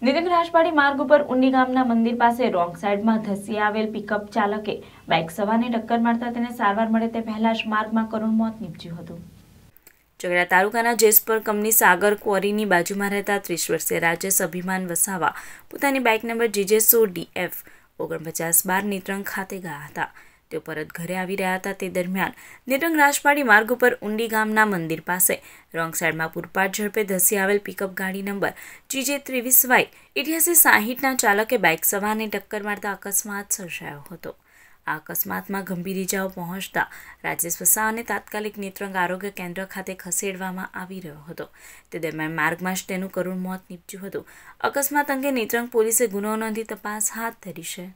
નીતિન રાજપાડી માર્ગ ઉપર ઉંડી ગામના મંદિર પાસે રોંગ સાઈડમાં ધસી આવેલ પિકઅપ ચાલકે બાઇક સવારને ટક્કર મારતા તેને સારવાર મળે તે પહેલા જ માર્ગમાં કરુણ મોત નીપજ્યું હતું ચગડા તાલુકાના જેસપર કંપની સાગર ક્વોરીની બાજુમાં રહેતા ત્રીસ વર્ષીય રાજેશ અભિમાન વસાવા પોતાની બાઇક નંબર જીજે સો ડીએફ ઓગણપચાસ બાર નિત્રંગ ખાતે ગયા હતા તેઓ પરત ઘરે આવી રહ્યા હતા તે દરમિયાન નિરંગ રાજપાડી માર્ગ ઉપર ઊંડી ગામના મંદિર પાસે રોંગ સાઈડમાં પૂરપાટ ઝડપે ધસી આવેલ પિકઅપ ગાડી નંબર જીજે ત્રેવીસ વાય ઇઠ્યાસી સાહીઠના ચાલકે બાઇક સવારને ટક્કર મારતા અકસ્માત સર્જાયો હતો આ અકસ્માતમાં ગંભીર ઇજાઓ પહોંચતા રાજેશ વસાવાને તાત્કાલિક નેત્રંગ આરોગ્ય કેન્દ્ર ખાતે ખસેડવામાં આવી રહ્યો હતો તે દરમિયાન માર્ગમાં જ તેનું કરુણ મોત નીપજ્યું હતું અકસ્માત અંગે નેત્રંગ પોલીસે ગુનો નોંધી તપાસ હાથ ધરી છે